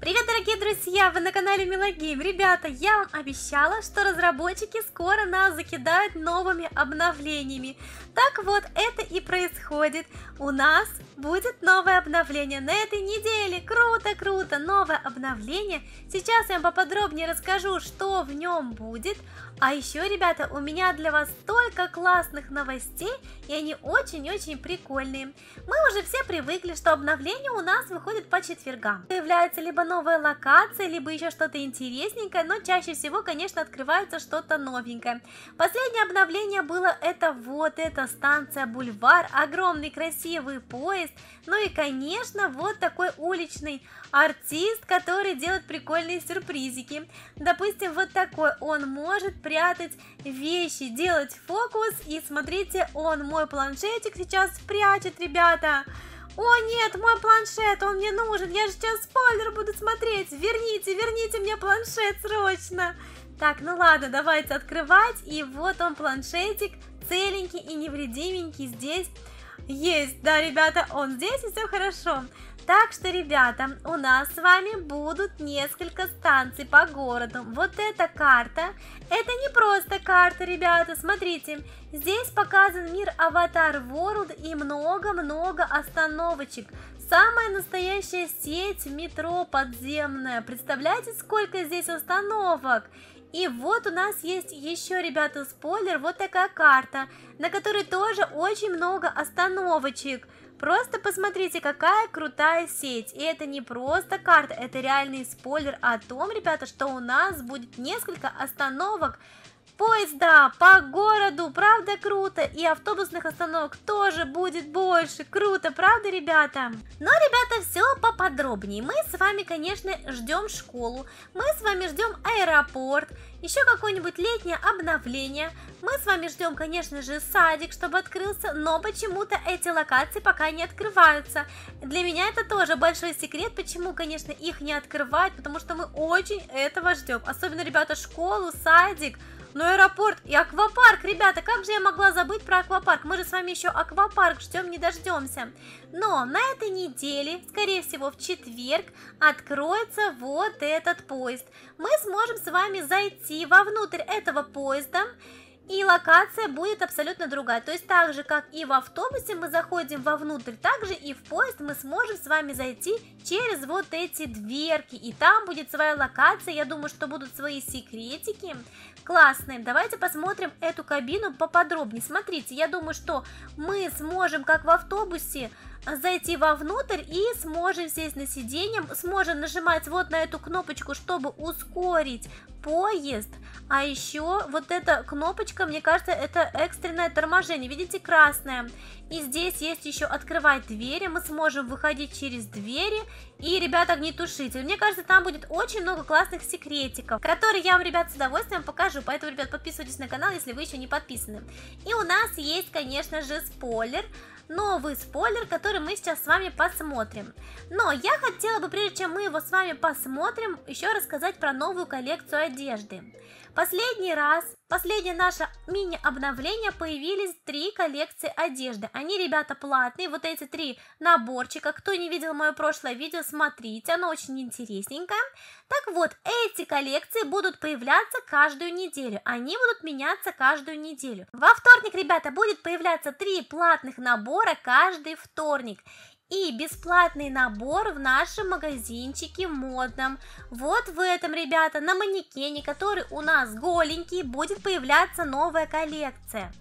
Привет, дорогие друзья! Вы на канале Милогейм. Ребята, я вам обещала, что разработчики скоро нас закидают новыми обновлениями. Так вот, это и происходит. У нас будет новое обновление на этой неделе. Круто, круто! Новое обновление. Сейчас я вам поподробнее расскажу, что в нем будет. А еще, ребята, у меня для вас столько классных новостей, и они очень-очень прикольные. Мы уже все привыкли, что обновление у нас выходит по четвергам. Появляется либо новая локация, либо еще что-то интересненькое, но чаще всего, конечно, открывается что-то новенькое. Последнее обновление было это вот эта станция Бульвар, огромный красивый поезд, ну и, конечно, вот такой уличный артист, который делает прикольные сюрпризики. Допустим, вот такой он может прятать вещи, делать фокус. И смотрите, он мой планшетик сейчас прячет, ребята. О нет, мой планшет, он мне нужен, я же сейчас спойлер буду смотреть. Верните, верните мне планшет срочно. Так, ну ладно, давайте открывать. И вот он планшетик, целенький и невредименький здесь есть. Да, ребята, он здесь, и все хорошо. Так что, ребята, у нас с вами будут несколько станций по городу. Вот эта карта, это не просто карта, ребята, смотрите. Здесь показан мир Аватар World и много-много остановочек. Самая настоящая сеть метро подземная. Представляете, сколько здесь остановок? И вот у нас есть еще, ребята, спойлер, вот такая карта, на которой тоже очень много остановочек. Просто посмотрите, какая крутая сеть. И это не просто карта, это реальный спойлер о том, ребята, что у нас будет несколько остановок поезда по городу, правда круто, и автобусных остановок тоже будет больше, круто, правда, ребята? Но, ну, ребята, все поподробнее, мы с вами, конечно, ждем школу, мы с вами ждем аэропорт, еще какое-нибудь летнее обновление, мы с вами ждем, конечно же, садик, чтобы открылся, но почему-то эти локации пока не открываются. Для меня это тоже большой секрет, почему, конечно, их не открывать, потому что мы очень этого ждем, особенно, ребята, школу, садик, но ну, аэропорт и аквапарк, ребята, как же я могла забыть про аквапарк? Мы же с вами еще аквапарк ждем, не дождемся. Но на этой неделе, скорее всего в четверг, откроется вот этот поезд. Мы сможем с вами зайти вовнутрь этого поезда, и локация будет абсолютно другая. То есть так же, как и в автобусе мы заходим вовнутрь, так же и в поезд мы сможем с вами зайти через вот эти дверки. И там будет своя локация, я думаю, что будут свои секретики классные. Давайте посмотрим эту кабину поподробнее. Смотрите, я думаю, что мы сможем, как в автобусе, зайти вовнутрь и сможем сесть на сиденье, сможем нажимать вот на эту кнопочку, чтобы ускорить поезд. А еще вот эта кнопочка, мне кажется, это экстренное торможение, видите, красное. И здесь есть еще открывать двери, мы сможем выходить через двери и, ребята огнетушитель. Мне кажется, там будет очень много классных секретиков, которые я вам, ребят, с удовольствием покажу. Поэтому, ребят, подписывайтесь на канал, если вы еще не подписаны. И у нас есть, конечно же, спойлер новый спойлер, который мы сейчас с вами посмотрим. Но я хотела бы, прежде чем мы его с вами посмотрим, еще рассказать про новую коллекцию одежды. Последний раз, последнее наше мини-обновление появились три коллекции одежды. Они, ребята, платные, вот эти три наборчика. Кто не видел мое прошлое видео, смотрите, оно очень интересненькое. Так вот, эти коллекции будут появляться каждую неделю. Они будут меняться каждую неделю. Во вторник, ребята, будет появляться три платных набора каждый вторник и бесплатный набор в нашем магазинчике модном. Вот в этом, ребята, на манекене, который у нас голенький, будет появляться новая коллекция.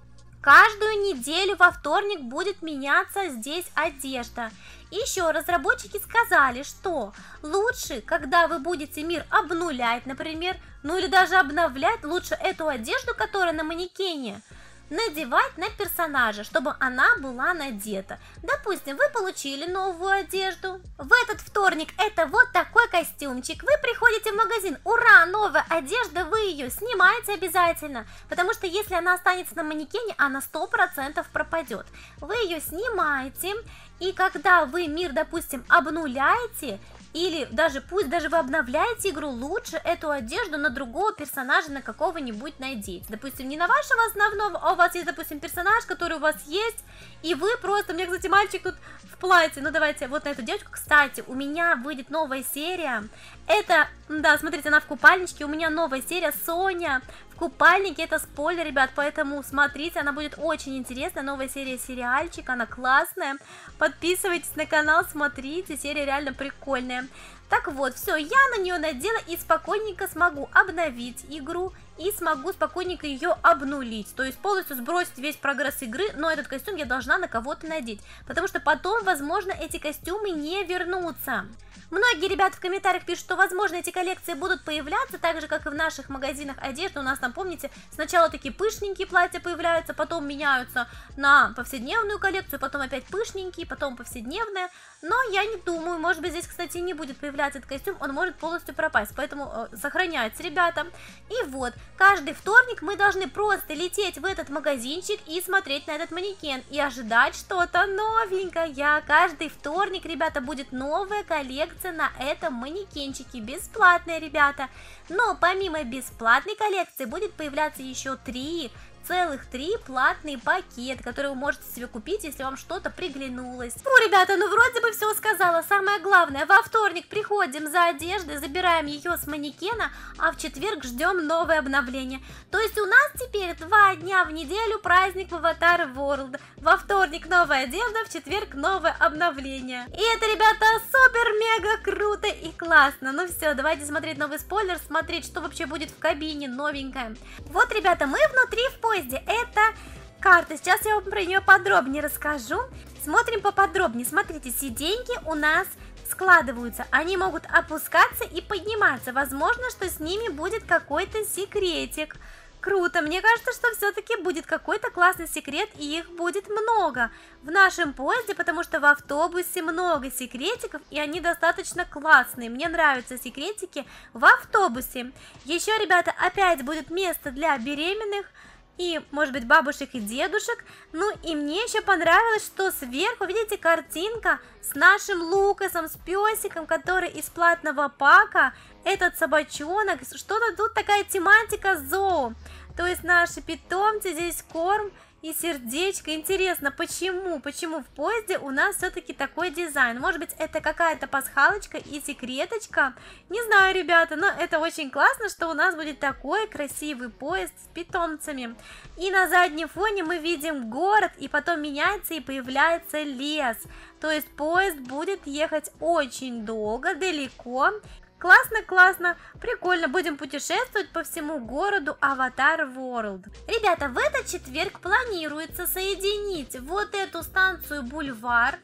Каждую неделю во вторник будет меняться здесь одежда. Еще разработчики сказали, что лучше, когда вы будете мир обнулять, например, ну или даже обновлять, лучше эту одежду, которая на манекене – надевать на персонажа, чтобы она была надета. Допустим, вы получили новую одежду. В этот вторник это вот такой костюмчик. Вы приходите в магазин, ура, новая одежда, вы ее снимаете обязательно. Потому что если она останется на манекене, она 100% пропадет. Вы ее снимаете и когда вы мир, допустим, обнуляете, или даже пусть даже вы обновляете игру, лучше эту одежду на другого персонажа, на какого-нибудь найди. Допустим, не на вашего основного, а у вас есть, допустим, персонаж, который у вас есть, и вы просто... У меня, кстати, мальчик тут в платье. Ну, давайте вот на эту девочку. Кстати, у меня выйдет новая серия. Это... Да, смотрите, она в купальничке. У меня новая серия Соня в купальнике. Это спойлер, ребят, поэтому смотрите. Она будет очень интересная. Новая серия сериальчик. Она классная. Под подписывайтесь на канал, смотрите, серия реально прикольная. Так вот, все, я на нее надела и спокойненько смогу обновить игру и смогу спокойненько ее обнулить, то есть полностью сбросить весь прогресс игры, но этот костюм я должна на кого-то надеть, потому что потом, возможно, эти костюмы не вернутся. Многие ребята в комментариях пишут, что, возможно, эти коллекции будут появляться, так же, как и в наших магазинах одежды. У нас там, помните, сначала такие пышненькие платья появляются, потом меняются на повседневную коллекцию, потом опять пышненькие, потом повседневные. Но я не думаю, может быть, здесь, кстати, не будет появляться этот костюм, он может полностью пропасть. Поэтому э, сохраняйте, ребята. И вот, Каждый вторник мы должны просто лететь в этот магазинчик и смотреть на этот манекен и ожидать что-то новенькое. Каждый вторник, ребята, будет новая коллекция на этом манекенчике. Бесплатная, ребята. Но помимо бесплатной коллекции будет появляться еще три целых три платные пакета, которые вы можете себе купить, если вам что-то приглянулось. Ну, ребята, ну вроде бы все сказала. Самое главное, во вторник приходим за одеждой, забираем ее с манекена, а в четверг ждем новое обновление. То есть у нас теперь два дня в неделю праздник в Аватар World. Во вторник новая одежда, в четверг новое обновление. И это, ребята, супер-мега круто и классно. Ну все, давайте смотреть новый спойлер, смотреть, что вообще будет в кабине новенькое. Вот, ребята, мы внутри в поезде поезде. Это карта. Сейчас я вам про нее подробнее расскажу. Смотрим поподробнее. Смотрите, сиденьки у нас складываются. Они могут опускаться и подниматься. Возможно, что с ними будет какой-то секретик. Круто, мне кажется, что все-таки будет какой-то классный секрет, и их будет много в нашем поезде, потому что в автобусе много секретиков, и они достаточно классные. Мне нравятся секретики в автобусе. Еще, ребята, опять будет место для беременных, и, может быть, бабушек и дедушек. Ну и мне еще понравилось, что сверху, видите, картинка с нашим Лукасом, с песиком, который из платного пака, этот собачонок, что-то тут такая тематика зоу. То есть наши питомцы здесь корм и сердечко. Интересно, почему? Почему в поезде у нас все-таки такой дизайн? Может быть, это какая-то пасхалочка и секреточка? Не знаю, ребята, но это очень классно, что у нас будет такой красивый поезд с питомцами. И на заднем фоне мы видим город, и потом меняется и появляется лес. То есть поезд будет ехать очень долго, далеко, Классно, классно, прикольно, будем путешествовать по всему городу Аватар Ворлд. Ребята, в этот четверг планируется соединить вот эту станцию Бульвар,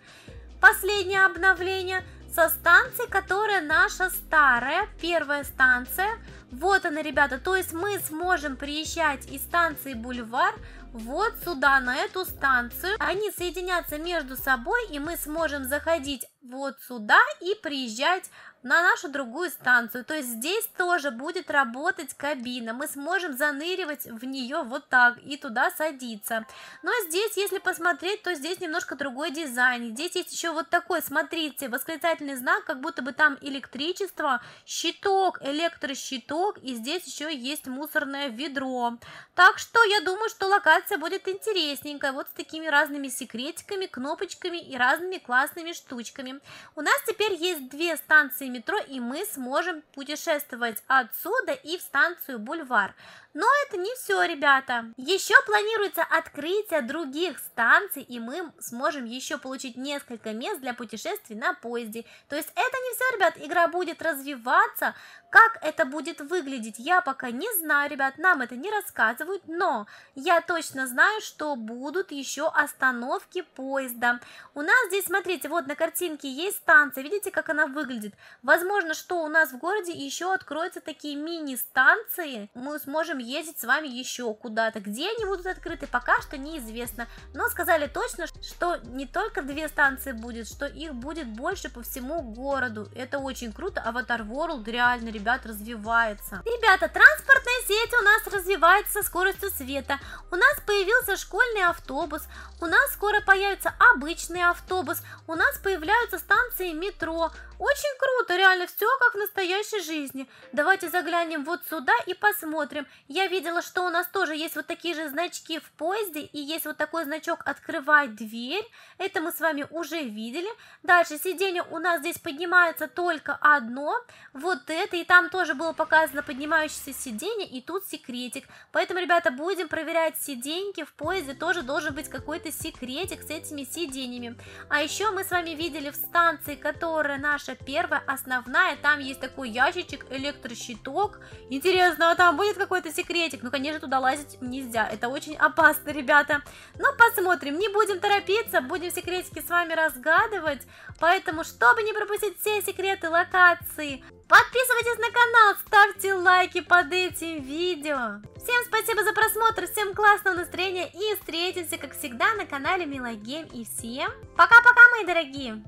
последнее обновление, со станцией, которая наша старая, первая станция. Вот она, ребята, то есть мы сможем приезжать из станции Бульвар вот сюда, на эту станцию. Они соединятся между собой, и мы сможем заходить вот сюда и приезжать на нашу другую станцию. То есть здесь тоже будет работать кабина. Мы сможем заныривать в нее вот так и туда садиться. Но здесь, если посмотреть, то здесь немножко другой дизайн. Здесь есть еще вот такой, смотрите, восклицательный знак, как будто бы там электричество, щиток, электрощиток, и здесь еще есть мусорное ведро. Так что я думаю, что локация будет интересненькая, вот с такими разными секретиками, кнопочками и разными классными штучками. У нас теперь есть две станции метро, и мы сможем путешествовать отсюда и в станцию Бульвар. Но это не все, ребята. Еще планируется открытие других станций, и мы сможем еще получить несколько мест для путешествий на поезде. То есть это не все, ребят, игра будет развиваться. Как это будет выглядеть, я пока не знаю, ребят, нам это не рассказывают, но я точно знаю, что будут еще остановки поезда. У нас здесь, смотрите, вот на картинке есть станция, видите, как она выглядит? Возможно, что у нас в городе еще откроются такие мини-станции, мы сможем ездить с вами еще куда-то. Где они будут открыты, пока что неизвестно. Но сказали точно, что не только две станции будет, что их будет больше по всему городу. Это очень круто, Аватар World реально, ребят, развивается. Ребята, транспортная сеть у нас развивается со скоростью света. У нас появился школьный автобус, у нас скоро появится обычный автобус, у нас появляются станции станции метро. Очень круто, реально все как в настоящей жизни. Давайте заглянем вот сюда и посмотрим. Я видела, что у нас тоже есть вот такие же значки в поезде и есть вот такой значок открывать дверь». Это мы с вами уже видели. Дальше сиденье у нас здесь поднимается только одно. Вот это, и там тоже было показано поднимающееся сиденье, и тут секретик. Поэтому, ребята, будем проверять сиденьки в поезде, тоже должен быть какой-то секретик с этими сиденьями. А еще мы с вами видели в станции станции, которая наша первая, основная, там есть такой ящичек, электрощиток. Интересно, а там будет какой-то секретик? Ну, конечно, туда лазить нельзя, это очень опасно, ребята. Но ну, посмотрим, не будем торопиться, будем секретики с вами разгадывать. Поэтому, чтобы не пропустить все секреты локации, Подписывайтесь на канал, ставьте лайки под этим видео. Всем спасибо за просмотр, всем классного настроения и встретимся, как всегда, на канале милогейм И всем пока-пока, мои дорогие!